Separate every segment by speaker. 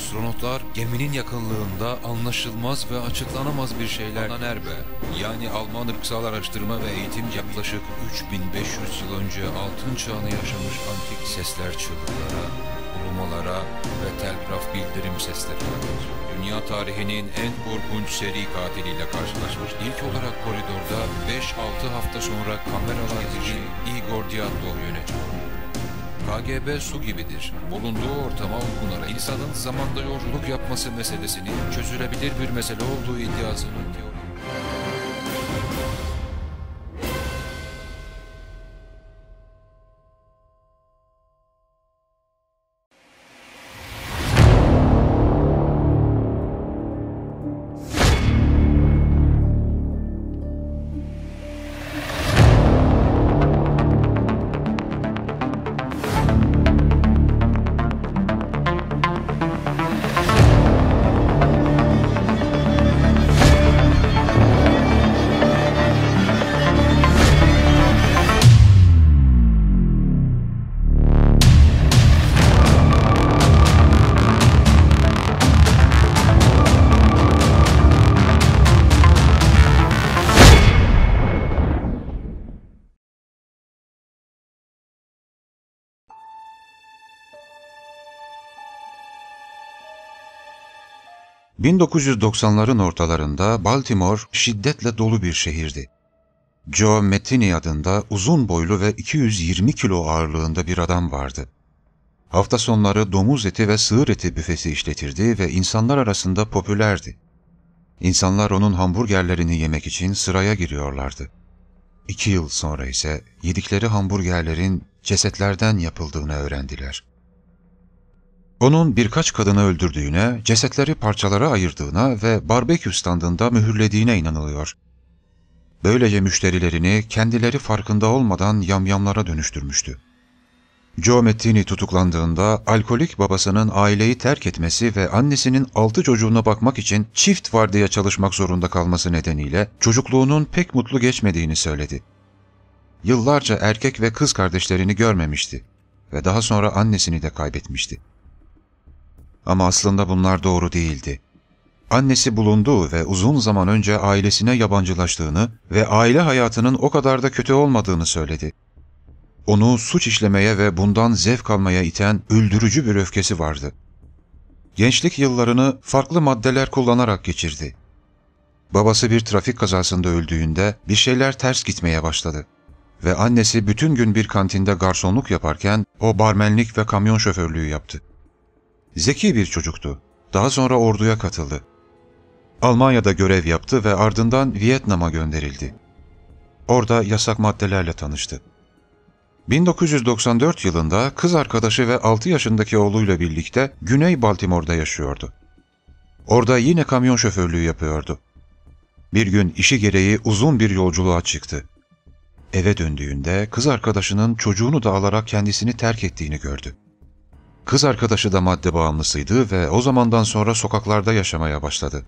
Speaker 1: Astronotlar geminin yakınlığında anlaşılmaz ve açıklanamaz bir şeyler Anerbe yani Alman ırksal araştırma ve eğitim yaklaşık 3500 yıl önce altın çağını yaşamış antik sesler çığlıklara, ulumalara ve telgraf bildirim seslerine Dünya tarihinin en korkunç seri katiliyle karşılaşmış. İlk olarak koridorda 5-6 hafta sonra kameralar için Igor Diatlov yönetiyor. KGB su gibidir. Bulunduğu ortama uygun ara insanın zamanda yolculuk yapması meselesinin çözülebilir bir mesele olduğu iddiasını 1990'ların ortalarında Baltimore şiddetle dolu bir şehirdi. Joe Mettini adında uzun boylu ve 220 kilo ağırlığında bir adam vardı. Hafta sonları domuz eti ve sığır eti büfesi işletirdi ve insanlar arasında popülerdi. İnsanlar onun hamburgerlerini yemek için sıraya giriyorlardı. İki yıl sonra ise yedikleri hamburgerlerin cesetlerden yapıldığını öğrendiler. Onun birkaç kadını öldürdüğüne, cesetleri parçalara ayırdığına ve barbekü standında mühürlediğine inanılıyor. Böylece müşterilerini kendileri farkında olmadan yamyamlara dönüştürmüştü. Joe Mettini tutuklandığında alkolik babasının aileyi terk etmesi ve annesinin altı çocuğuna bakmak için çift vardiya çalışmak zorunda kalması nedeniyle çocukluğunun pek mutlu geçmediğini söyledi. Yıllarca erkek ve kız kardeşlerini görmemişti ve daha sonra annesini de kaybetmişti. Ama aslında bunlar doğru değildi. Annesi bulundu ve uzun zaman önce ailesine yabancılaştığını ve aile hayatının o kadar da kötü olmadığını söyledi. Onu suç işlemeye ve bundan zevk almaya iten öldürücü bir öfkesi vardı. Gençlik yıllarını farklı maddeler kullanarak geçirdi. Babası bir trafik kazasında öldüğünde bir şeyler ters gitmeye başladı ve annesi bütün gün bir kantinde garsonluk yaparken o barmenlik ve kamyon şoförlüğü yaptı. Zeki bir çocuktu. Daha sonra orduya katıldı. Almanya'da görev yaptı ve ardından Vietnam'a gönderildi. Orada yasak maddelerle tanıştı. 1994 yılında kız arkadaşı ve 6 yaşındaki oğluyla birlikte Güney Baltimore'da yaşıyordu. Orada yine kamyon şoförlüğü yapıyordu. Bir gün işi gereği uzun bir yolculuğa çıktı. Eve döndüğünde kız arkadaşının çocuğunu da alarak kendisini terk ettiğini gördü. Kız arkadaşı da madde bağımlısıydı ve o zamandan sonra sokaklarda yaşamaya başladı.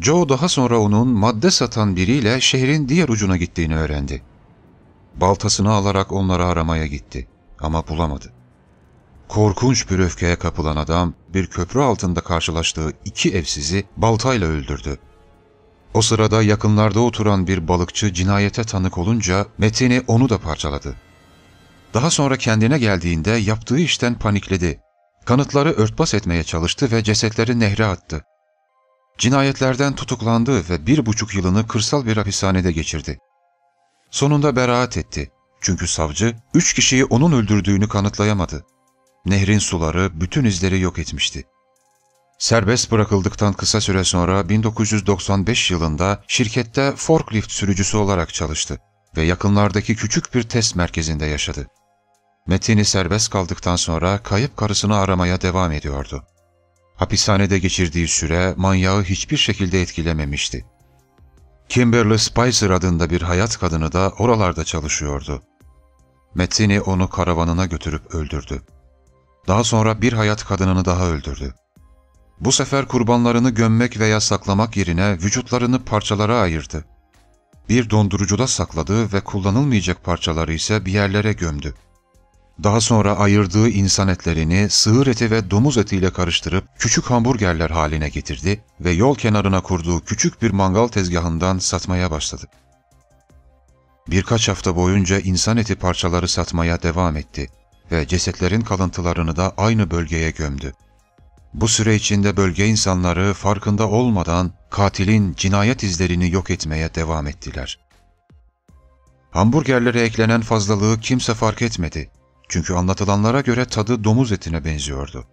Speaker 1: Joe daha sonra onun madde satan biriyle şehrin diğer ucuna gittiğini öğrendi. Baltasını alarak onları aramaya gitti ama bulamadı. Korkunç bir öfkeye kapılan adam bir köprü altında karşılaştığı iki evsizi baltayla öldürdü. O sırada yakınlarda oturan bir balıkçı cinayete tanık olunca Metin'i onu da parçaladı. Daha sonra kendine geldiğinde yaptığı işten panikledi. Kanıtları örtbas etmeye çalıştı ve cesetleri nehre attı. Cinayetlerden tutuklandı ve bir buçuk yılını kırsal bir hapishanede geçirdi. Sonunda beraat etti. Çünkü savcı üç kişiyi onun öldürdüğünü kanıtlayamadı. Nehrin suları bütün izleri yok etmişti. Serbest bırakıldıktan kısa süre sonra 1995 yılında şirkette forklift sürücüsü olarak çalıştı ve yakınlardaki küçük bir test merkezinde yaşadı. Metin'i serbest kaldıktan sonra kayıp karısını aramaya devam ediyordu. Hapishanede geçirdiği süre manyağı hiçbir şekilde etkilememişti. Kimberly Spicer adında bir hayat kadını da oralarda çalışıyordu. Metin'i onu karavanına götürüp öldürdü. Daha sonra bir hayat kadınını daha öldürdü. Bu sefer kurbanlarını gömmek veya saklamak yerine vücutlarını parçalara ayırdı. Bir dondurucuda sakladı ve kullanılmayacak parçaları ise bir yerlere gömdü. Daha sonra ayırdığı insan etlerini sığır eti ve domuz etiyle karıştırıp küçük hamburgerler haline getirdi ve yol kenarına kurduğu küçük bir mangal tezgahından satmaya başladı. Birkaç hafta boyunca insan eti parçaları satmaya devam etti ve cesetlerin kalıntılarını da aynı bölgeye gömdü. Bu süre içinde bölge insanları farkında olmadan katilin cinayet izlerini yok etmeye devam ettiler. Hamburgerlere eklenen fazlalığı kimse fark etmedi çünkü anlatılanlara göre tadı domuz etine benziyordu.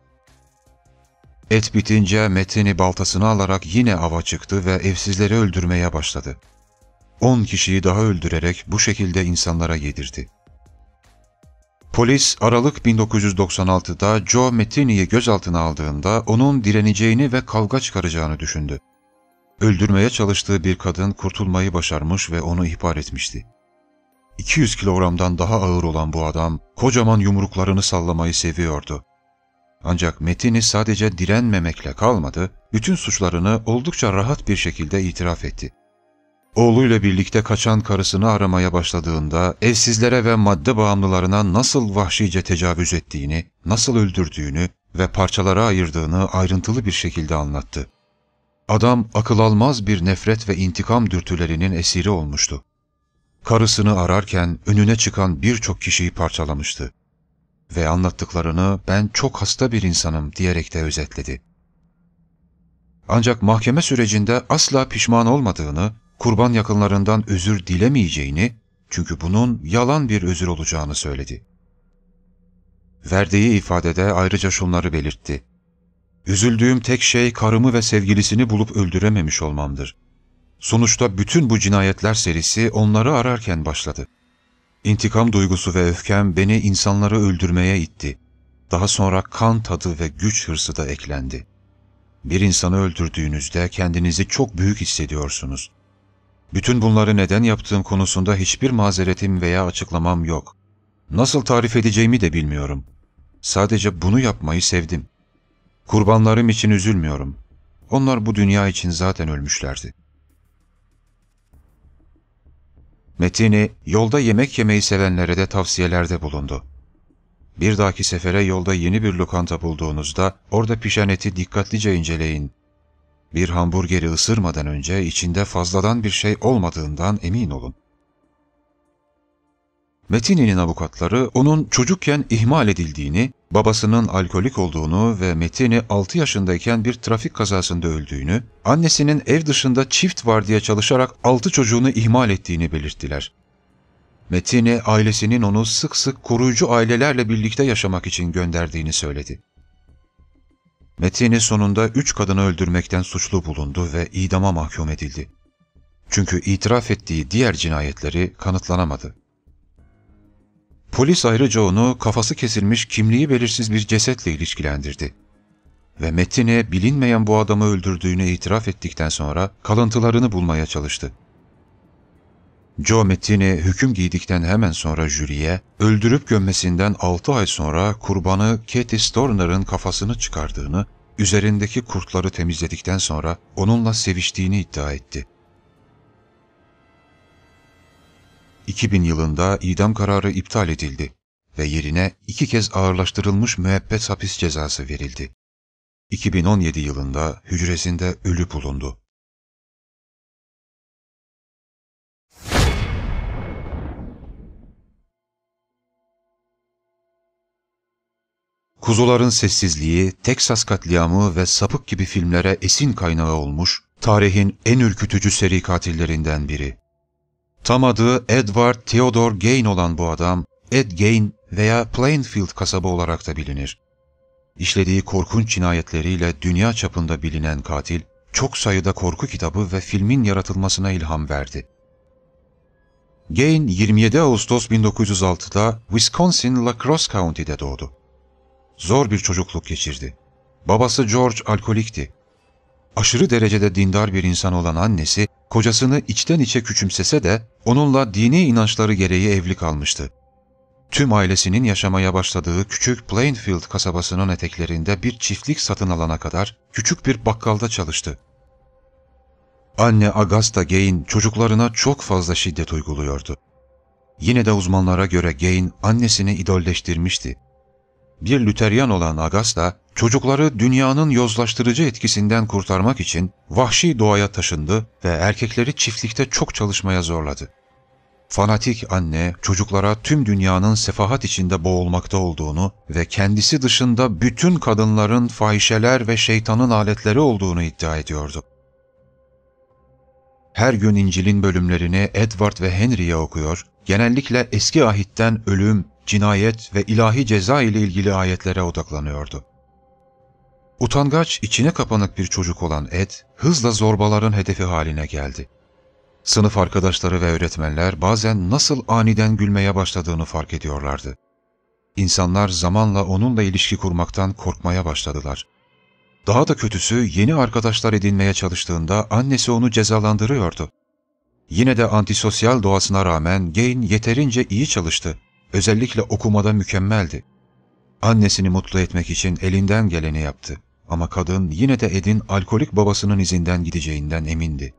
Speaker 1: Et bitince Metin'i baltasını alarak yine ava çıktı ve evsizleri öldürmeye başladı. On kişiyi daha öldürerek bu şekilde insanlara yedirdi. Polis Aralık 1996'da Joe Metini'yi gözaltına aldığında onun direneceğini ve kavga çıkaracağını düşündü. Öldürmeye çalıştığı bir kadın kurtulmayı başarmış ve onu ihbar etmişti. 200 kilogramdan daha ağır olan bu adam kocaman yumruklarını sallamayı seviyordu. Ancak Metin'i sadece direnmemekle kalmadı, bütün suçlarını oldukça rahat bir şekilde itiraf etti. Oğluyla birlikte kaçan karısını aramaya başladığında evsizlere ve madde bağımlılarına nasıl vahşice tecavüz ettiğini, nasıl öldürdüğünü ve parçalara ayırdığını ayrıntılı bir şekilde anlattı. Adam akıl almaz bir nefret ve intikam dürtülerinin esiri olmuştu karısını ararken önüne çıkan birçok kişiyi parçalamıştı. Ve anlattıklarını ben çok hasta bir insanım diyerek de özetledi. Ancak mahkeme sürecinde asla pişman olmadığını, kurban yakınlarından özür dilemeyeceğini, çünkü bunun yalan bir özür olacağını söyledi. Verdiği ifadede ayrıca şunları belirtti. Üzüldüğüm tek şey karımı ve sevgilisini bulup öldürememiş olmamdır. Sonuçta bütün bu cinayetler serisi onları ararken başladı. İntikam duygusu ve öfkem beni insanları öldürmeye itti. Daha sonra kan tadı ve güç hırsı da eklendi. Bir insanı öldürdüğünüzde kendinizi çok büyük hissediyorsunuz. Bütün bunları neden yaptığım konusunda hiçbir mazeretim veya açıklamam yok. Nasıl tarif edeceğimi de bilmiyorum. Sadece bunu yapmayı sevdim. Kurbanlarım için üzülmüyorum. Onlar bu dünya için zaten ölmüşlerdi.'' Metini yolda yemek yemeyi sevenlere de tavsiyelerde bulundu. Bir dahaki sefere yolda yeni bir lokanta bulduğunuzda orada pişen eti dikkatlice inceleyin. Bir hamburgeri ısırmadan önce içinde fazladan bir şey olmadığından emin olun. Metini'nin avukatları onun çocukken ihmal edildiğini babasının alkolik olduğunu ve Metin'i 6 yaşındayken bir trafik kazasında öldüğünü, annesinin ev dışında çift vardiya çalışarak 6 çocuğunu ihmal ettiğini belirttiler. Metin'i ailesinin onu sık sık koruyucu ailelerle birlikte yaşamak için gönderdiğini söyledi. Metin'i sonunda 3 kadını öldürmekten suçlu bulundu ve idama mahkum edildi. Çünkü itiraf ettiği diğer cinayetleri kanıtlanamadı. Polis ayrıca onu kafası kesilmiş kimliği belirsiz bir cesetle ilişkilendirdi. Ve Metin'e bilinmeyen bu adamı öldürdüğünü itiraf ettikten sonra kalıntılarını bulmaya çalıştı. Joe Metin'i hüküm giydikten hemen sonra jüriye, öldürüp gömmesinden 6 ay sonra kurbanı Katie Storner'ın kafasını çıkardığını, üzerindeki kurtları temizledikten sonra onunla seviştiğini iddia etti. 2000 yılında idam kararı iptal edildi ve yerine iki kez ağırlaştırılmış müebbet hapis cezası verildi. 2017 yılında hücresinde ölü bulundu. Kuzuların Sessizliği, Teksas Katliamı ve Sapık gibi filmlere esin kaynağı olmuş, tarihin en ürkütücü seri katillerinden biri. Tam adı Edward Theodore Gain olan bu adam, Ed Gain veya Plainfield kasaba olarak da bilinir. İşlediği korkunç cinayetleriyle dünya çapında bilinen katil, çok sayıda korku kitabı ve filmin yaratılmasına ilham verdi. Gain 27 Ağustos 1906'da Wisconsin La Crosse County'de doğdu. Zor bir çocukluk geçirdi. Babası George alkolikti. Aşırı derecede dindar bir insan olan annesi kocasını içten içe küçümsese de onunla dini inançları gereği evli kalmıştı. Tüm ailesinin yaşamaya başladığı küçük Plainfield kasabasının eteklerinde bir çiftlik satın alana kadar küçük bir bakkalda çalıştı. Anne Agasta Gain çocuklarına çok fazla şiddet uyguluyordu. Yine de uzmanlara göre Gain annesini idolleştirmişti. Bir Lüteryan olan Agasta, Çocukları dünyanın yozlaştırıcı etkisinden kurtarmak için vahşi doğaya taşındı ve erkekleri çiftlikte çok çalışmaya zorladı. Fanatik anne çocuklara tüm dünyanın sefahat içinde boğulmakta olduğunu ve kendisi dışında bütün kadınların fahişeler ve şeytanın aletleri olduğunu iddia ediyordu. Her gün İncil'in bölümlerini Edward ve Henry'ye okuyor, genellikle eski ahitten ölüm, cinayet ve ilahi ceza ile ilgili ayetlere odaklanıyordu. Utangaç, içine kapanık bir çocuk olan Ed, hızla zorbaların hedefi haline geldi. Sınıf arkadaşları ve öğretmenler bazen nasıl aniden gülmeye başladığını fark ediyorlardı. İnsanlar zamanla onunla ilişki kurmaktan korkmaya başladılar. Daha da kötüsü yeni arkadaşlar edinmeye çalıştığında annesi onu cezalandırıyordu. Yine de antisosyal doğasına rağmen Gain yeterince iyi çalıştı. Özellikle okumada mükemmeldi. Annesini mutlu etmek için elinden geleni yaptı. Ama kadın yine de Ed'in alkolik babasının izinden gideceğinden emindi.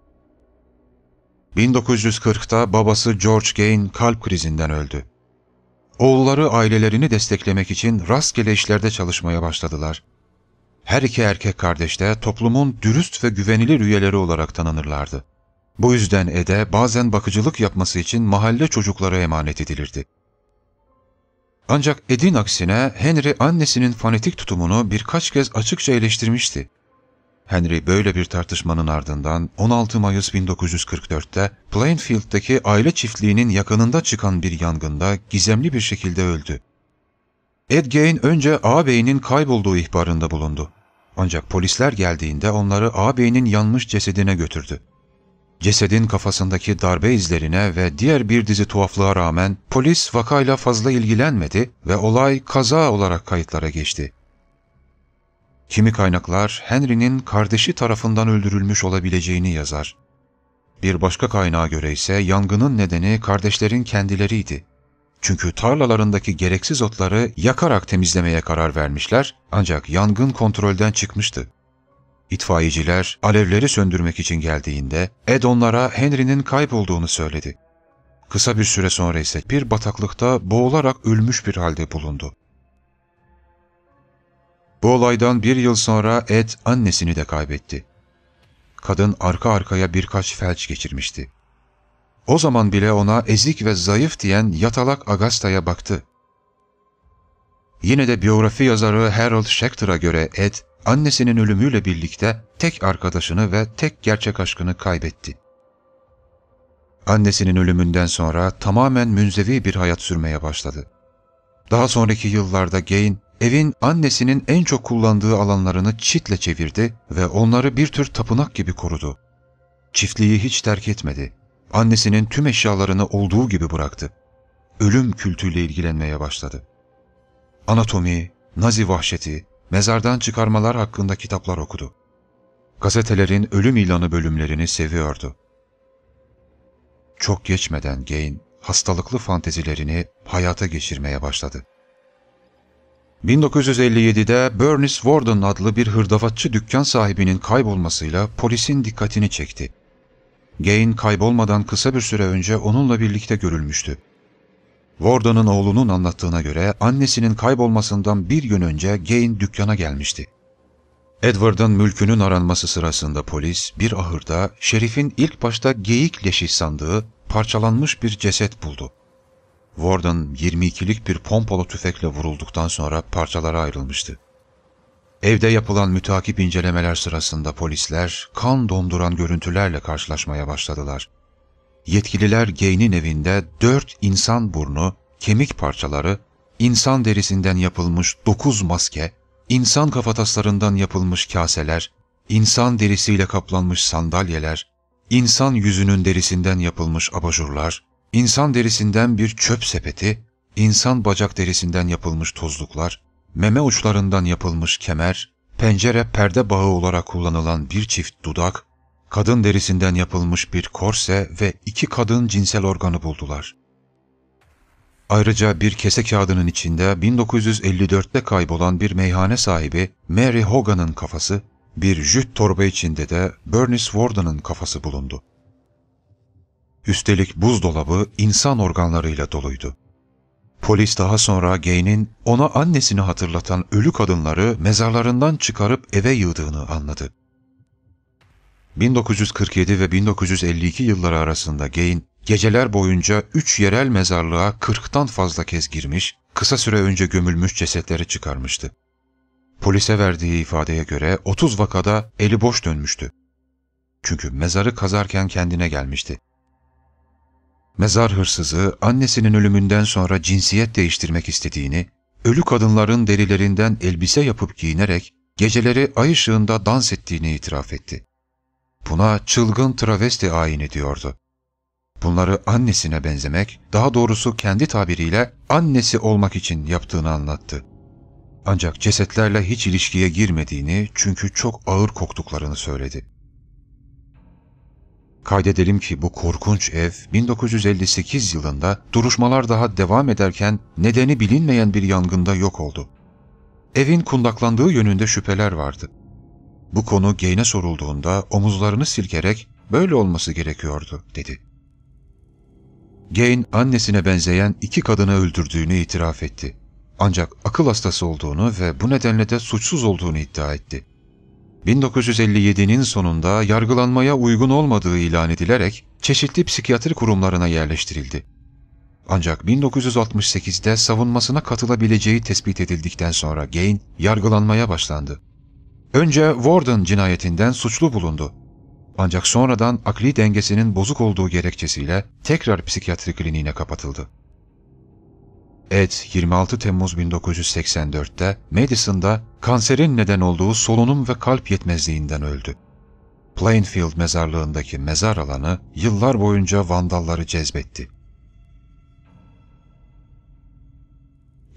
Speaker 1: 1940'ta babası George Gain kalp krizinden öldü. Oğulları ailelerini desteklemek için rastgele işlerde çalışmaya başladılar. Her iki erkek kardeş de toplumun dürüst ve güvenilir üyeleri olarak tanınırlardı. Bu yüzden Ede bazen bakıcılık yapması için mahalle çocuklara emanet edilirdi. Ancak Ed'in aksine Henry annesinin fanatik tutumunu birkaç kez açıkça eleştirmişti. Henry böyle bir tartışmanın ardından 16 Mayıs 1944'te Plainfield'deki aile çiftliğinin yakınında çıkan bir yangında gizemli bir şekilde öldü. Ed Gein önce ağabeyinin kaybolduğu ihbarında bulundu. Ancak polisler geldiğinde onları ağabeyinin yanmış cesedine götürdü. Cesedin kafasındaki darbe izlerine ve diğer bir dizi tuhaflığa rağmen polis vakayla fazla ilgilenmedi ve olay kaza olarak kayıtlara geçti. Kimi kaynaklar Henry'nin kardeşi tarafından öldürülmüş olabileceğini yazar. Bir başka kaynağa göre ise yangının nedeni kardeşlerin kendileriydi. Çünkü tarlalarındaki gereksiz otları yakarak temizlemeye karar vermişler ancak yangın kontrolden çıkmıştı. İtfaiyeciler alevleri söndürmek için geldiğinde Ed onlara Henry'nin kaybolduğunu söyledi. Kısa bir süre sonra ise bir bataklıkta boğularak ölmüş bir halde bulundu. Bu olaydan bir yıl sonra Ed annesini de kaybetti. Kadın arka arkaya birkaç felç geçirmişti. O zaman bile ona ezik ve zayıf diyen yatalak Agasta'ya baktı. Yine de biyografi yazarı Harold Schechter'a göre Ed, annesinin ölümüyle birlikte tek arkadaşını ve tek gerçek aşkını kaybetti. Annesinin ölümünden sonra tamamen münzevi bir hayat sürmeye başladı. Daha sonraki yıllarda Gain, evin annesinin en çok kullandığı alanlarını çitle çevirdi ve onları bir tür tapınak gibi korudu. Çiftliği hiç terk etmedi. Annesinin tüm eşyalarını olduğu gibi bıraktı. Ölüm kültüyle ilgilenmeye başladı. Anatomi, Nazi vahşeti, mezardan çıkarmalar hakkında kitaplar okudu. Gazetelerin ölüm ilanı bölümlerini seviyordu. Çok geçmeden Gain, hastalıklı fantezilerini hayata geçirmeye başladı. 1957'de Bernice Warden adlı bir hırdavatçı dükkan sahibinin kaybolmasıyla polisin dikkatini çekti. Gain kaybolmadan kısa bir süre önce onunla birlikte görülmüştü. Warden'ın oğlunun anlattığına göre annesinin kaybolmasından bir gün önce Gain dükkana gelmişti. Edward'ın mülkünün aranması sırasında polis bir ahırda şerifin ilk başta geyik leşi sandığı parçalanmış bir ceset buldu. Warden 22'lik bir pompalı tüfekle vurulduktan sonra parçalara ayrılmıştı. Evde yapılan müteakip incelemeler sırasında polisler kan donduran görüntülerle karşılaşmaya başladılar yetkililer Geynin evinde dört insan burnu, kemik parçaları, insan derisinden yapılmış dokuz maske, insan kafataslarından yapılmış kaseler, insan derisiyle kaplanmış sandalyeler, insan yüzünün derisinden yapılmış abajurlar, insan derisinden bir çöp sepeti, insan bacak derisinden yapılmış tozluklar, meme uçlarından yapılmış kemer, pencere perde bağı olarak kullanılan bir çift dudak, kadın derisinden yapılmış bir korse ve iki kadın cinsel organı buldular. Ayrıca bir kese kağıdının içinde 1954'te kaybolan bir meyhane sahibi Mary Hogan'ın kafası, bir jüt torba içinde de Bernice Warden'ın kafası bulundu. Üstelik buzdolabı insan organlarıyla doluydu. Polis daha sonra Gay'nin ona annesini hatırlatan ölü kadınları mezarlarından çıkarıp eve yığdığını anladı. 1947 ve 1952 yılları arasında Gain, geceler boyunca 3 yerel mezarlığa 40'tan fazla kez girmiş, kısa süre önce gömülmüş cesetleri çıkarmıştı. Polise verdiği ifadeye göre 30 vakada eli boş dönmüştü. Çünkü mezarı kazarken kendine gelmişti. Mezar hırsızı annesinin ölümünden sonra cinsiyet değiştirmek istediğini, ölü kadınların derilerinden elbise yapıp giyinerek geceleri ay ışığında dans ettiğini itiraf etti. Buna çılgın travesti ayin diyordu. Bunları annesine benzemek, daha doğrusu kendi tabiriyle annesi olmak için yaptığını anlattı. Ancak cesetlerle hiç ilişkiye girmediğini çünkü çok ağır koktuklarını söyledi. Kaydedelim ki bu korkunç ev 1958 yılında duruşmalar daha devam ederken nedeni bilinmeyen bir yangında yok oldu. Evin kundaklandığı yönünde şüpheler vardı. Bu konu Gain'e sorulduğunda omuzlarını silkerek böyle olması gerekiyordu dedi. Gain annesine benzeyen iki kadını öldürdüğünü itiraf etti. Ancak akıl hastası olduğunu ve bu nedenle de suçsuz olduğunu iddia etti. 1957'nin sonunda yargılanmaya uygun olmadığı ilan edilerek çeşitli psikiyatri kurumlarına yerleştirildi. Ancak 1968'de savunmasına katılabileceği tespit edildikten sonra Gain yargılanmaya başlandı. Önce Warden cinayetinden suçlu bulundu. Ancak sonradan akli dengesinin bozuk olduğu gerekçesiyle tekrar psikiyatri kliniğine kapatıldı. Ed 26 Temmuz 1984'te Madison'da kanserin neden olduğu solunum ve kalp yetmezliğinden öldü. Plainfield mezarlığındaki mezar alanı yıllar boyunca vandalları cezbetti.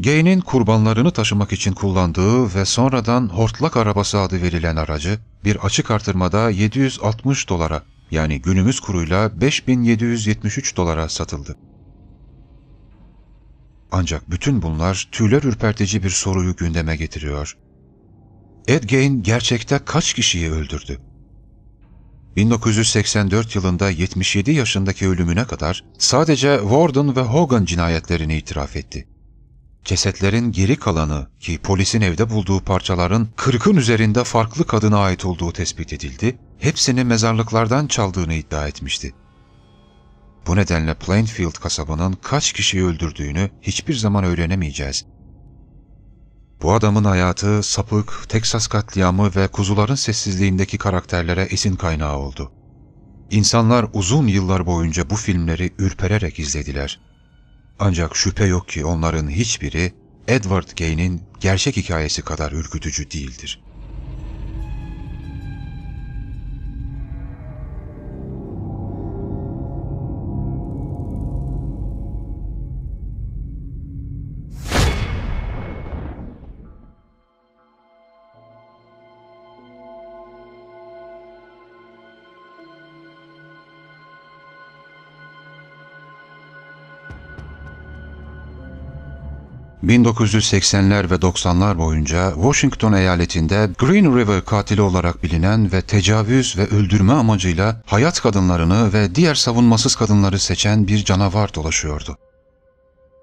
Speaker 1: Jane'in kurbanlarını taşımak için kullandığı ve sonradan hortlak arabası adı verilen aracı bir açık artırmada 760 dolara yani günümüz kuruyla 5773 dolara satıldı. Ancak bütün bunlar tüyler ürpertici bir soruyu gündeme getiriyor. Ed Gein gerçekte kaç kişiyi öldürdü? 1984 yılında 77 yaşındaki ölümüne kadar sadece Warden ve Hogan cinayetlerini itiraf etti. Cesetlerin geri kalanı ki polisin evde bulduğu parçaların 40'ın üzerinde farklı kadına ait olduğu tespit edildi, hepsini mezarlıklardan çaldığını iddia etmişti. Bu nedenle Plainfield kasabının kaç kişiyi öldürdüğünü hiçbir zaman öğrenemeyeceğiz. Bu adamın hayatı sapık, Teksas katliamı ve kuzuların sessizliğindeki karakterlere esin kaynağı oldu. İnsanlar uzun yıllar boyunca bu filmleri ürpererek izlediler. Ancak şüphe yok ki onların hiçbiri Edward Gay'nin gerçek hikayesi kadar ürkütücü değildir. 1980'ler ve 90'lar boyunca Washington eyaletinde Green River katili olarak bilinen ve tecavüz ve öldürme amacıyla hayat kadınlarını ve diğer savunmasız kadınları seçen bir canavar dolaşıyordu.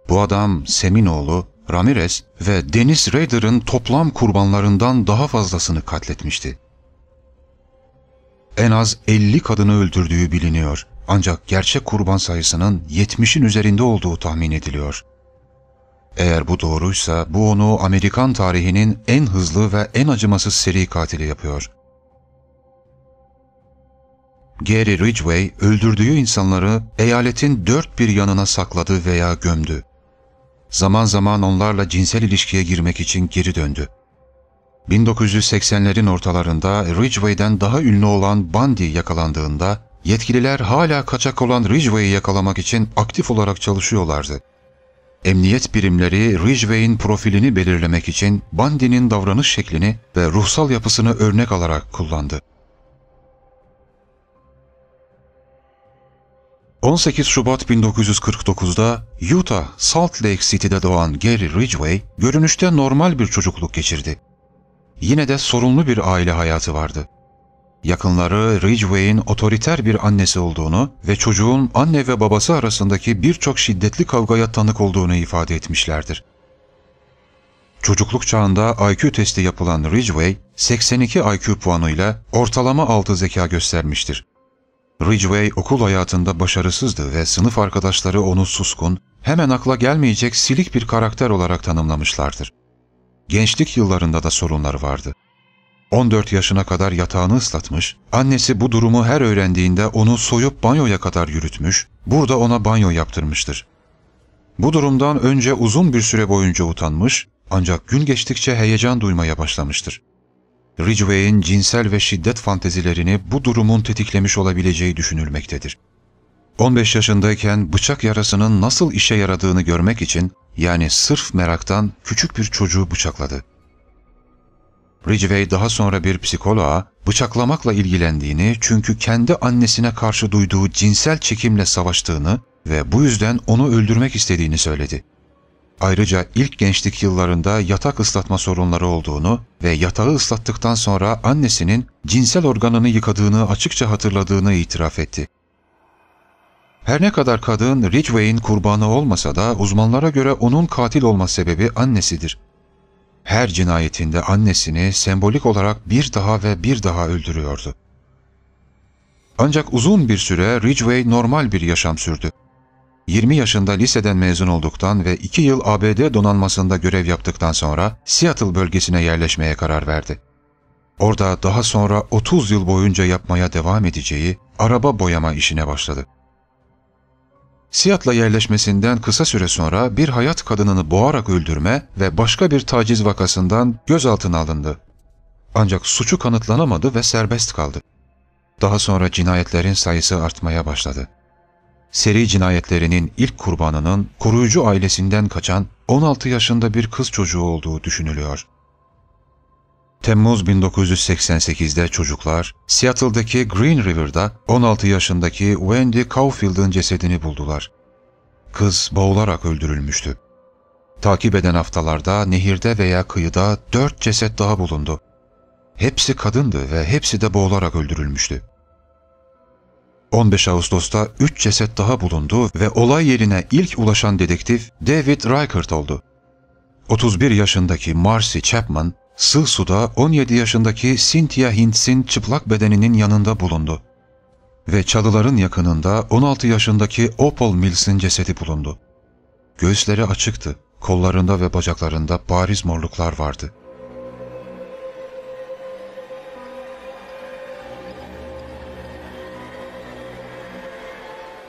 Speaker 1: Bu adam Seminoğlu, Ramirez ve Deniz Raider'ın toplam kurbanlarından daha fazlasını katletmişti. En az 50 kadını öldürdüğü biliniyor ancak gerçek kurban sayısının 70'in üzerinde olduğu tahmin ediliyor.'' Eğer bu doğruysa bu onu Amerikan tarihinin en hızlı ve en acımasız seri katili yapıyor. Gary Ridgway öldürdüğü insanları eyaletin dört bir yanına sakladı veya gömdü. Zaman zaman onlarla cinsel ilişkiye girmek için geri döndü. 1980'lerin ortalarında Ridgway'den daha ünlü olan Bundy yakalandığında yetkililer hala kaçak olan Ridgway'i yakalamak için aktif olarak çalışıyorlardı emniyet birimleri Ridgway'in profilini belirlemek için Bundy'nin davranış şeklini ve ruhsal yapısını örnek alarak kullandı. 18 Şubat 1949'da Utah Salt Lake City'de doğan Gary Ridgway görünüşte normal bir çocukluk geçirdi. Yine de sorunlu bir aile hayatı vardı. Yakınları Ridgway'in otoriter bir annesi olduğunu ve çocuğun anne ve babası arasındaki birçok şiddetli kavgaya tanık olduğunu ifade etmişlerdir. Çocukluk çağında IQ testi yapılan Ridgway, 82 IQ puanıyla ortalama 6 zeka göstermiştir. Ridgway okul hayatında başarısızdı ve sınıf arkadaşları onu suskun, hemen akla gelmeyecek silik bir karakter olarak tanımlamışlardır. Gençlik yıllarında da sorunları vardı. 14 yaşına kadar yatağını ıslatmış, annesi bu durumu her öğrendiğinde onu soyup banyoya kadar yürütmüş, burada ona banyo yaptırmıştır. Bu durumdan önce uzun bir süre boyunca utanmış ancak gün geçtikçe heyecan duymaya başlamıştır. Ridgway'in cinsel ve şiddet fantezilerini bu durumun tetiklemiş olabileceği düşünülmektedir. 15 yaşındayken bıçak yarasının nasıl işe yaradığını görmek için yani sırf meraktan küçük bir çocuğu bıçakladı. Ridgway daha sonra bir psikoloğa bıçaklamakla ilgilendiğini çünkü kendi annesine karşı duyduğu cinsel çekimle savaştığını ve bu yüzden onu öldürmek istediğini söyledi. Ayrıca ilk gençlik yıllarında yatak ıslatma sorunları olduğunu ve yatağı ıslattıktan sonra annesinin cinsel organını yıkadığını açıkça hatırladığını itiraf etti. Her ne kadar kadın Ridgway'in kurbanı olmasa da uzmanlara göre onun katil olma sebebi annesidir. Her cinayetinde annesini sembolik olarak bir daha ve bir daha öldürüyordu. Ancak uzun bir süre Ridgway normal bir yaşam sürdü. 20 yaşında liseden mezun olduktan ve 2 yıl ABD donanmasında görev yaptıktan sonra Seattle bölgesine yerleşmeye karar verdi. Orada daha sonra 30 yıl boyunca yapmaya devam edeceği araba boyama işine başladı. Siyat'la yerleşmesinden kısa süre sonra bir hayat kadınını boğarak öldürme ve başka bir taciz vakasından gözaltına alındı. Ancak suçu kanıtlanamadı ve serbest kaldı. Daha sonra cinayetlerin sayısı artmaya başladı. Seri cinayetlerinin ilk kurbanının koruyucu ailesinden kaçan 16 yaşında bir kız çocuğu olduğu düşünülüyor. Temmuz 1988'de çocuklar Seattle'daki Green River'da 16 yaşındaki Wendy Caulfield'ın cesedini buldular. Kız boğularak öldürülmüştü. Takip eden haftalarda nehirde veya kıyıda 4 ceset daha bulundu. Hepsi kadındı ve hepsi de boğularak öldürülmüştü. 15 Ağustos'ta 3 ceset daha bulundu ve olay yerine ilk ulaşan dedektif David Reichert oldu. 31 yaşındaki Marcy Chapman, sığ suda 17 yaşındaki Cynthia Hintz'in çıplak bedeninin yanında bulundu. Ve çalıların yakınında 16 yaşındaki Opal Mills'in cesedi bulundu. Göğüsleri açıktı, kollarında ve bacaklarında bariz morluklar vardı.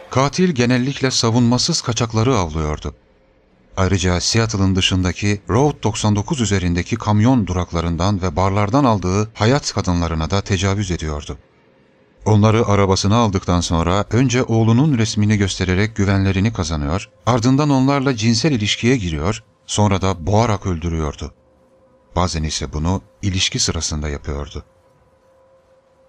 Speaker 1: Katil genellikle savunmasız kaçakları avlıyordu. Ayrıca Seattle'ın dışındaki Road 99 üzerindeki kamyon duraklarından ve barlardan aldığı hayat kadınlarına da tecavüz ediyordu. Onları arabasına aldıktan sonra önce oğlunun resmini göstererek güvenlerini kazanıyor, ardından onlarla cinsel ilişkiye giriyor, sonra da boğarak öldürüyordu. Bazen ise bunu ilişki sırasında yapıyordu.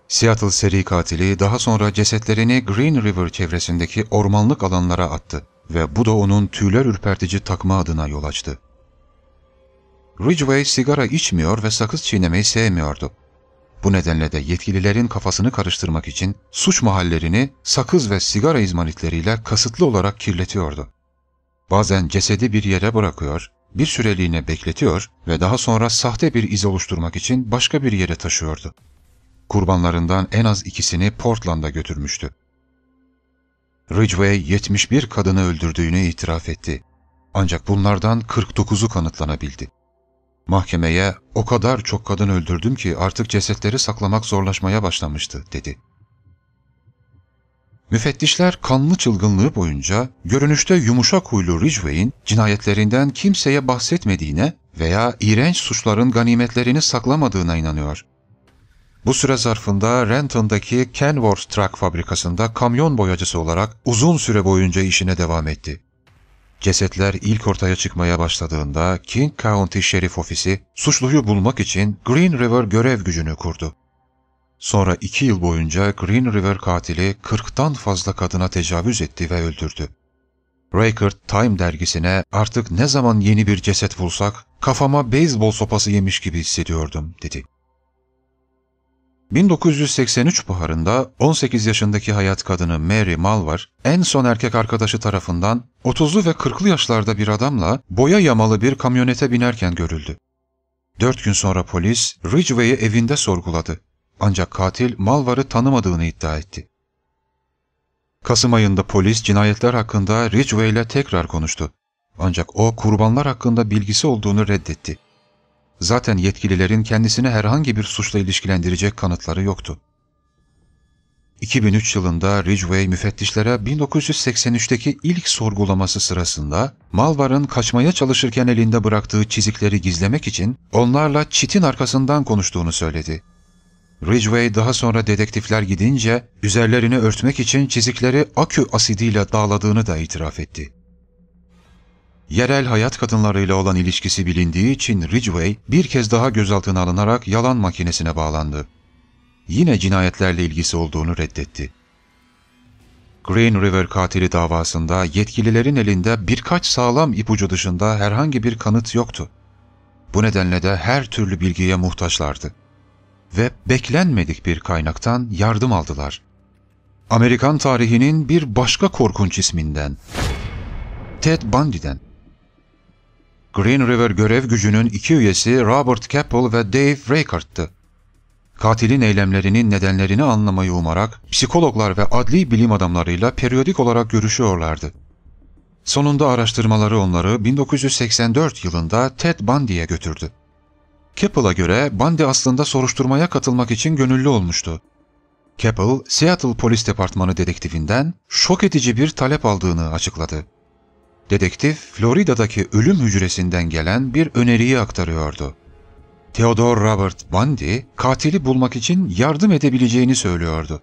Speaker 1: Seattle seri katili daha sonra cesetlerini Green River çevresindeki ormanlık alanlara attı ve bu da onun tüyler ürpertici takma adına yol açtı. Ridgway sigara içmiyor ve sakız çiğnemeyi sevmiyordu. Bu nedenle de yetkililerin kafasını karıştırmak için suç mahallerini sakız ve sigara izmaritleriyle kasıtlı olarak kirletiyordu. Bazen cesedi bir yere bırakıyor, bir süreliğine bekletiyor ve daha sonra sahte bir iz oluşturmak için başka bir yere taşıyordu. Kurbanlarından en az ikisini Portland'a götürmüştü. Ridgway 71 kadını öldürdüğünü itiraf etti. Ancak bunlardan 49'u kanıtlanabildi. Mahkemeye o kadar çok kadın öldürdüm ki artık cesetleri saklamak zorlaşmaya başlamıştı dedi. Müfettişler kanlı çılgınlığı boyunca görünüşte yumuşak huylu Ridgway'in cinayetlerinden kimseye bahsetmediğine veya iğrenç suçların ganimetlerini saklamadığına inanıyor. Bu süre zarfında Renton'daki Kenworth Truck fabrikasında kamyon boyacısı olarak uzun süre boyunca işine devam etti. Cesetler ilk ortaya çıkmaya başladığında King County Şerif Ofisi suçluyu bulmak için Green River görev gücünü kurdu. Sonra iki yıl boyunca Green River katili 40'tan fazla kadına tecavüz etti ve öldürdü. Record Time dergisine artık ne zaman yeni bir ceset bulsak kafama beyzbol sopası yemiş gibi hissediyordum dedi. 1983 buharında 18 yaşındaki hayat kadını Mary Malvar, en son erkek arkadaşı tarafından 30'lu ve 40'lı yaşlarda bir adamla boya yamalı bir kamyonete binerken görüldü. Dört gün sonra polis Ridgway'i evinde sorguladı. Ancak katil Malvar'ı tanımadığını iddia etti. Kasım ayında polis cinayetler hakkında Ridgway ile tekrar konuştu. Ancak o kurbanlar hakkında bilgisi olduğunu reddetti. Zaten yetkililerin kendisini herhangi bir suçla ilişkilendirecek kanıtları yoktu. 2003 yılında Ridgway müfettişlere 1983'teki ilk sorgulaması sırasında Malvar'ın kaçmaya çalışırken elinde bıraktığı çizikleri gizlemek için onlarla çitin arkasından konuştuğunu söyledi. Ridgway daha sonra dedektifler gidince üzerlerini örtmek için çizikleri akü asidiyle dağladığını da itiraf etti. Yerel hayat kadınlarıyla olan ilişkisi bilindiği için Ridgway bir kez daha gözaltına alınarak yalan makinesine bağlandı. Yine cinayetlerle ilgisi olduğunu reddetti. Green River katili davasında yetkililerin elinde birkaç sağlam ipucu dışında herhangi bir kanıt yoktu. Bu nedenle de her türlü bilgiye muhtaçlardı. Ve beklenmedik bir kaynaktan yardım aldılar. Amerikan tarihinin bir başka korkunç isminden, Ted Bundy'den. Green River görev gücünün iki üyesi Robert Keppel ve Dave Rakert'tı. Katilin eylemlerinin nedenlerini anlamayı umarak psikologlar ve adli bilim adamlarıyla periyodik olarak görüşüyorlardı. Sonunda araştırmaları onları 1984 yılında Ted Bundy'ye götürdü. Keppel'a göre Bundy aslında soruşturmaya katılmak için gönüllü olmuştu. Keppel, Seattle Polis Departmanı dedektifinden şok edici bir talep aldığını açıkladı. Dedektif Florida'daki ölüm hücresinden gelen bir öneriyi aktarıyordu. Theodore Robert Bundy katili bulmak için yardım edebileceğini söylüyordu.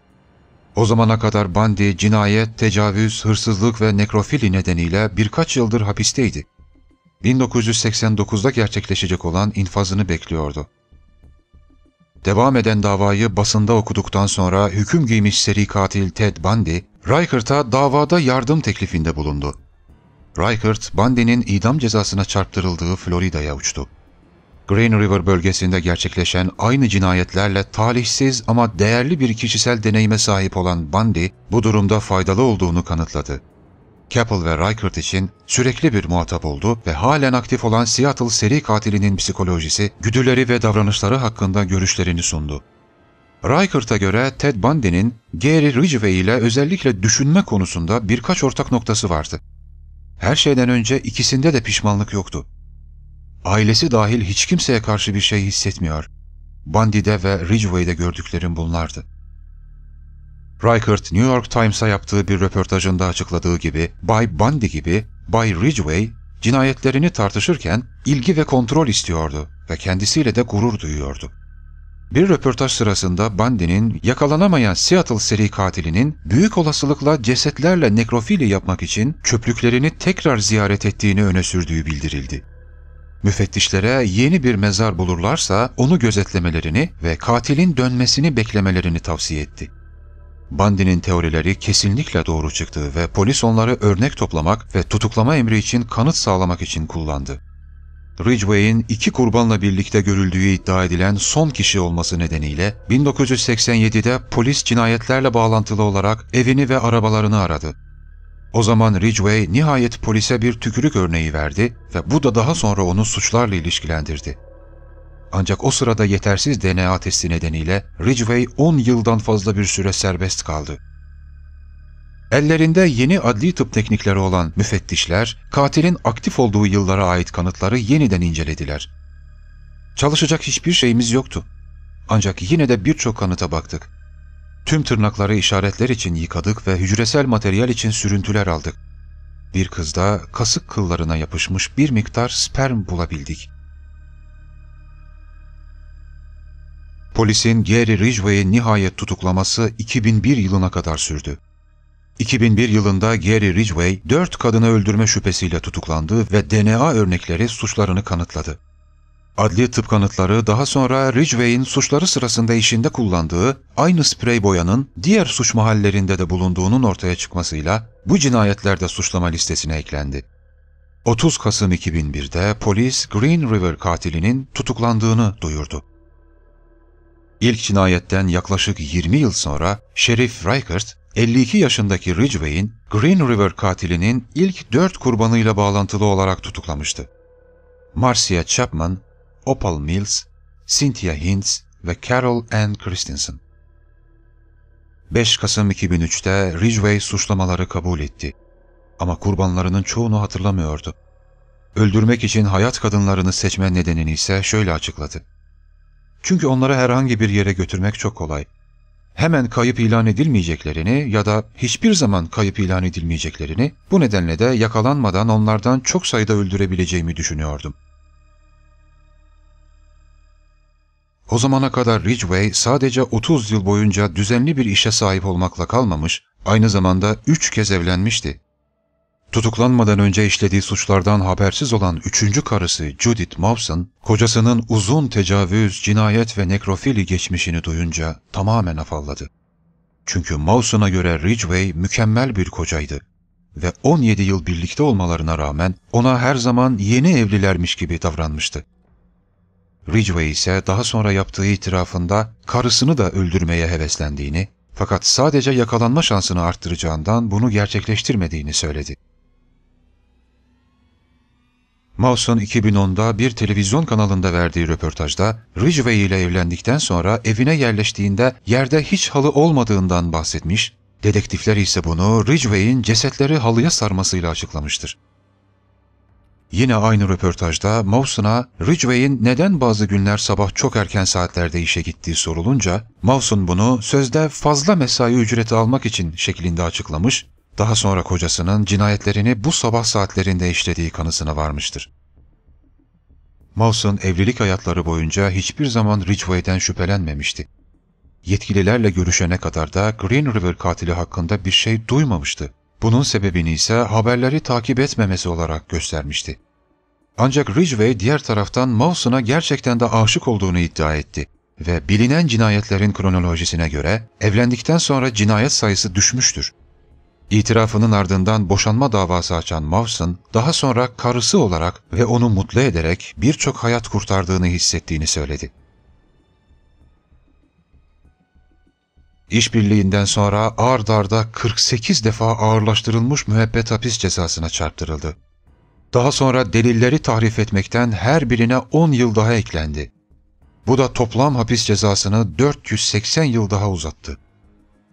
Speaker 1: O zamana kadar Bundy cinayet, tecavüz, hırsızlık ve nekrofili nedeniyle birkaç yıldır hapisteydi. 1989'da gerçekleşecek olan infazını bekliyordu. Devam eden davayı basında okuduktan sonra hüküm giymiş seri katil Ted Bundy, Reichert'a davada yardım teklifinde bulundu. Reichert, Bundy'nin idam cezasına çarptırıldığı Florida'ya uçtu. Green River bölgesinde gerçekleşen aynı cinayetlerle talihsiz ama değerli bir kişisel deneyime sahip olan Bundy, bu durumda faydalı olduğunu kanıtladı. Keppel ve Reichert için sürekli bir muhatap oldu ve halen aktif olan Seattle seri katilinin psikolojisi, güdüleri ve davranışları hakkında görüşlerini sundu. Reichert'a göre Ted Bundy'nin Gary Ridgway ile özellikle düşünme konusunda birkaç ortak noktası vardı. Her şeyden önce ikisinde de pişmanlık yoktu. Ailesi dahil hiç kimseye karşı bir şey hissetmiyor. Bandide ve Ridgway'de gördüklerim bunlardı. Reichert, New York Times'a yaptığı bir röportajında açıkladığı gibi, Bay Bundy gibi Bay Ridgway cinayetlerini tartışırken ilgi ve kontrol istiyordu ve kendisiyle de gurur duyuyordu. Bir röportaj sırasında Bundy'nin yakalanamayan Seattle seri katilinin büyük olasılıkla cesetlerle nekrofili yapmak için çöplüklerini tekrar ziyaret ettiğini öne sürdüğü bildirildi. Müfettişlere yeni bir mezar bulurlarsa onu gözetlemelerini ve katilin dönmesini beklemelerini tavsiye etti. Bundy'nin teorileri kesinlikle doğru çıktı ve polis onları örnek toplamak ve tutuklama emri için kanıt sağlamak için kullandı. Ridgway'in iki kurbanla birlikte görüldüğü iddia edilen son kişi olması nedeniyle 1987'de polis cinayetlerle bağlantılı olarak evini ve arabalarını aradı. O zaman Ridgway nihayet polise bir tükürük örneği verdi ve bu da daha sonra onu suçlarla ilişkilendirdi. Ancak o sırada yetersiz DNA testi nedeniyle Ridgway 10 yıldan fazla bir süre serbest kaldı. Ellerinde yeni adli tıp teknikleri olan müfettişler, katilin aktif olduğu yıllara ait kanıtları yeniden incelediler. Çalışacak hiçbir şeyimiz yoktu. Ancak yine de birçok kanıta baktık. Tüm tırnakları işaretler için yıkadık ve hücresel materyal için sürüntüler aldık. Bir kızda kasık kıllarına yapışmış bir miktar sperm bulabildik. Polisin Gary Ridgway'i nihayet tutuklaması 2001 yılına kadar sürdü. 2001 yılında Gary Ridgway, dört kadını öldürme şüphesiyle tutuklandı ve DNA örnekleri suçlarını kanıtladı. Adli tıp kanıtları daha sonra Ridgway'in suçları sırasında işinde kullandığı aynı sprey boyanın diğer suç mahallerinde de bulunduğunun ortaya çıkmasıyla bu cinayetlerde suçlama listesine eklendi. 30 Kasım 2001'de polis Green River katilinin tutuklandığını duyurdu. İlk cinayetten yaklaşık 20 yıl sonra Şerif Reichert, 52 yaşındaki Ridgway'in Green River katilinin ilk dört kurbanıyla bağlantılı olarak tutuklamıştı. Marcia Chapman, Opal Mills, Cynthia Hintz ve Carol Ann Christensen. 5 Kasım 2003'te Ridgway suçlamaları kabul etti. Ama kurbanlarının çoğunu hatırlamıyordu. Öldürmek için hayat kadınlarını seçme nedenini ise şöyle açıkladı. Çünkü onları herhangi bir yere götürmek çok kolay hemen kayıp ilan edilmeyeceklerini ya da hiçbir zaman kayıp ilan edilmeyeceklerini, bu nedenle de yakalanmadan onlardan çok sayıda öldürebileceğimi düşünüyordum. O zamana kadar Ridgway sadece 30 yıl boyunca düzenli bir işe sahip olmakla kalmamış, aynı zamanda 3 kez evlenmişti. Tutuklanmadan önce işlediği suçlardan habersiz olan üçüncü karısı Judith Mawson, kocasının uzun tecavüz, cinayet ve nekrofili geçmişini duyunca tamamen afalladı. Çünkü Mawson'a göre Ridgway mükemmel bir kocaydı ve 17 yıl birlikte olmalarına rağmen ona her zaman yeni evlilermiş gibi davranmıştı. Ridgway ise daha sonra yaptığı itirafında karısını da öldürmeye heveslendiğini fakat sadece yakalanma şansını arttıracağından bunu gerçekleştirmediğini söyledi. Mawson 2010'da bir televizyon kanalında verdiği röportajda Ridgway ile evlendikten sonra evine yerleştiğinde yerde hiç halı olmadığından bahsetmiş, dedektifler ise bunu Ridgway'in cesetleri halıya sarmasıyla açıklamıştır. Yine aynı röportajda Mawson'a Ridgway'in neden bazı günler sabah çok erken saatlerde işe gittiği sorulunca, Mawson bunu sözde fazla mesai ücreti almak için şeklinde açıklamış daha sonra kocasının cinayetlerini bu sabah saatlerinde işlediği kanısına varmıştır. Mawson evlilik hayatları boyunca hiçbir zaman Ridgeway'den şüphelenmemişti. Yetkililerle görüşene kadar da Green River katili hakkında bir şey duymamıştı. Bunun sebebini ise haberleri takip etmemesi olarak göstermişti. Ancak Ridgeway diğer taraftan Mawson'a gerçekten de aşık olduğunu iddia etti ve bilinen cinayetlerin kronolojisine göre evlendikten sonra cinayet sayısı düşmüştür. İtirafının ardından boşanma davası açan Mawson, daha sonra karısı olarak ve onu mutlu ederek birçok hayat kurtardığını hissettiğini söyledi. İşbirliğinden sonra ard arda 48 defa ağırlaştırılmış müebbet hapis cezasına çarptırıldı. Daha sonra delilleri tahrif etmekten her birine 10 yıl daha eklendi. Bu da toplam hapis cezasını 480 yıl daha uzattı.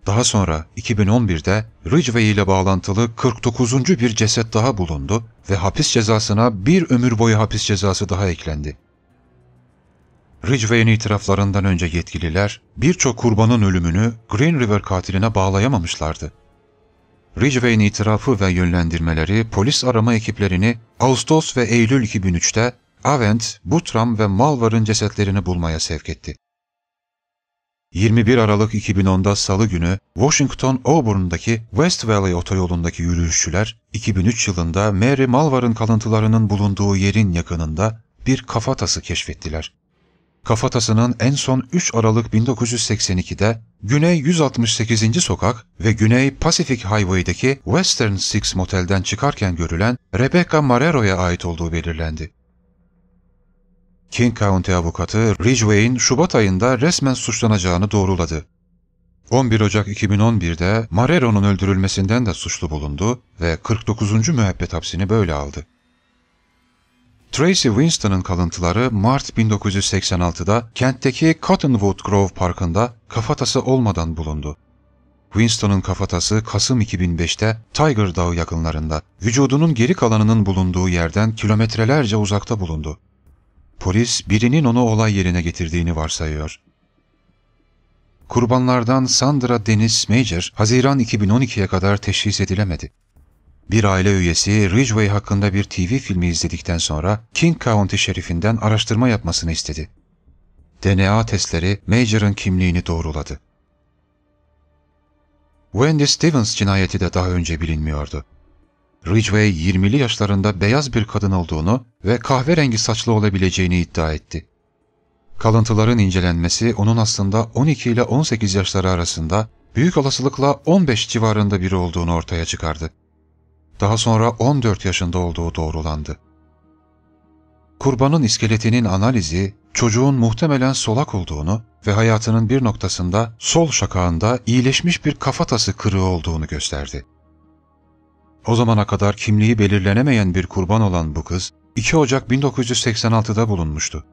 Speaker 1: Daha sonra 2011'de Ridgway ile bağlantılı 49. bir ceset daha bulundu ve hapis cezasına bir ömür boyu hapis cezası daha eklendi. Ridgway'in itiraflarından önce yetkililer birçok kurbanın ölümünü Green River katiline bağlayamamışlardı. Ridgway'in itirafı ve yönlendirmeleri polis arama ekiplerini Ağustos ve Eylül 2003'te Avent, Butram ve Malvar'ın cesetlerini bulmaya sevk etti. 21 Aralık 2010'da Salı günü Washington Auburn'daki West Valley otoyolundaki yürüyüşçüler 2003 yılında Mary Malvar'ın kalıntılarının bulunduğu yerin yakınında bir kafatası keşfettiler. Kafatasının en son 3 Aralık 1982'de Güney 168. Sokak ve Güney Pacific Highway'deki Western Six Motel'den çıkarken görülen Rebecca Marero'ya ait olduğu belirlendi. King County avukatı Ridgway'in Şubat ayında resmen suçlanacağını doğruladı. 11 Ocak 2011'de Marero'nun öldürülmesinden de suçlu bulundu ve 49. müebbet hapsini böyle aldı. Tracy Winston'ın kalıntıları Mart 1986'da kentteki Cottonwood Grove Parkı'nda kafatası olmadan bulundu. Winston'ın kafatası Kasım 2005'te Tiger Dağı yakınlarında, vücudunun geri kalanının bulunduğu yerden kilometrelerce uzakta bulundu. Polis birinin onu olay yerine getirdiğini varsayıyor. Kurbanlardan Sandra Deniz Major, Haziran 2012'ye kadar teşhis edilemedi. Bir aile üyesi Ridgway hakkında bir TV filmi izledikten sonra King County şerifinden araştırma yapmasını istedi. DNA testleri Major'ın kimliğini doğruladı. Wendy Stevens cinayeti de daha önce bilinmiyordu. Ridgway 20'li yaşlarında beyaz bir kadın olduğunu ve kahverengi saçlı olabileceğini iddia etti. Kalıntıların incelenmesi onun aslında 12 ile 18 yaşları arasında büyük olasılıkla 15 civarında biri olduğunu ortaya çıkardı. Daha sonra 14 yaşında olduğu doğrulandı. Kurbanın iskeletinin analizi çocuğun muhtemelen solak olduğunu ve hayatının bir noktasında sol şakağında iyileşmiş bir kafatası kırığı olduğunu gösterdi. O zamana kadar kimliği belirlenemeyen bir kurban olan bu kız, 2 Ocak 1986'da bulunmuştu.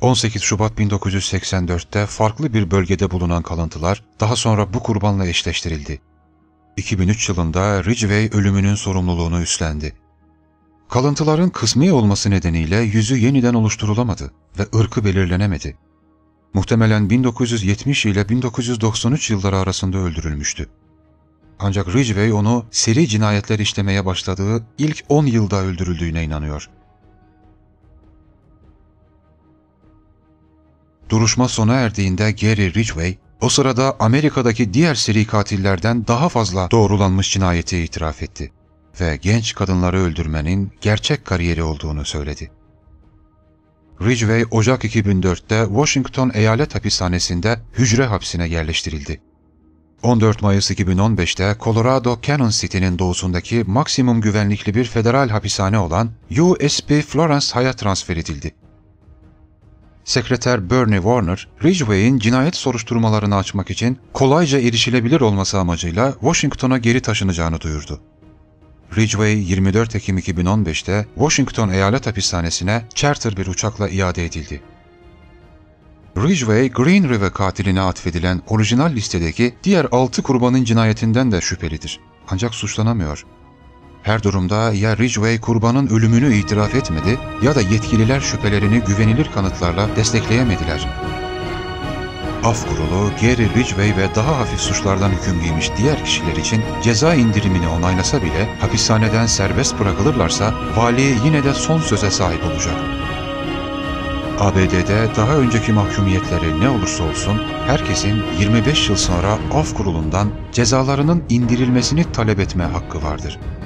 Speaker 1: 18 Şubat 1984'te farklı bir bölgede bulunan kalıntılar daha sonra bu kurbanla eşleştirildi. 2003 yılında Ridgway ölümünün sorumluluğunu üstlendi. Kalıntıların kısmi olması nedeniyle yüzü yeniden oluşturulamadı ve ırkı belirlenemedi. Muhtemelen 1970 ile 1993 yılları arasında öldürülmüştü. Ancak Ridgway onu seri cinayetler işlemeye başladığı ilk 10 yılda öldürüldüğüne inanıyor. Duruşma sona erdiğinde Gary Ridgway, o sırada Amerika'daki diğer seri katillerden daha fazla doğrulanmış cinayeti itiraf etti ve genç kadınları öldürmenin gerçek kariyeri olduğunu söyledi. Ridgway Ocak 2004'te Washington Eyalet Hapishanesi'nde hücre hapsine yerleştirildi. 14 Mayıs 2015'te Colorado Canyon City'nin doğusundaki maksimum güvenlikli bir federal hapishane olan USP Florence Hayat transfer edildi. Sekreter Bernie Warner, Ridgway'in cinayet soruşturmalarını açmak için kolayca erişilebilir olması amacıyla Washington'a geri taşınacağını duyurdu. Ridgway 24 Ekim 2015'te Washington Eyalet Hapishanesi'ne charter bir uçakla iade edildi. Ridgway, Green River katiline atfedilen orijinal listedeki diğer 6 kurbanın cinayetinden de şüphelidir. Ancak suçlanamıyor. Her durumda ya Ridgway kurbanın ölümünü itiraf etmedi ya da yetkililer şüphelerini güvenilir kanıtlarla destekleyemediler. Af kurulu Gary Ridgway ve daha hafif suçlardan hüküm giymiş diğer kişiler için ceza indirimini onaylasa bile hapishaneden serbest bırakılırlarsa vali yine de son söze sahip olacak. ABD'de daha önceki mahkumiyetleri ne olursa olsun herkesin 25 yıl sonra af kurulundan cezalarının indirilmesini talep etme hakkı vardır.